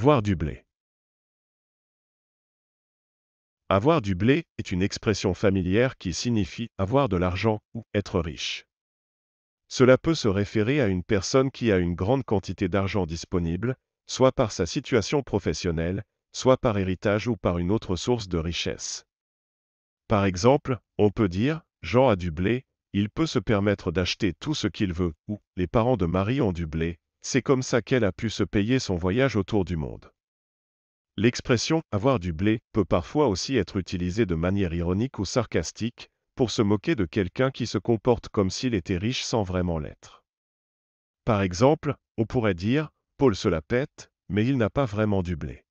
Avoir du blé. Avoir du blé est une expression familière qui signifie avoir de l'argent ou être riche. Cela peut se référer à une personne qui a une grande quantité d'argent disponible, soit par sa situation professionnelle, soit par héritage ou par une autre source de richesse. Par exemple, on peut dire Jean a du blé, il peut se permettre d'acheter tout ce qu'il veut, ou les parents de Marie ont du blé, c'est comme ça qu'elle a pu se payer son voyage autour du monde. L'expression avoir du blé peut parfois aussi être utilisée de manière ironique ou sarcastique pour se moquer de quelqu'un qui se comporte comme s'il était riche sans vraiment l'être. Par exemple, on pourrait dire Paul se la pète, mais il n'a pas vraiment du blé.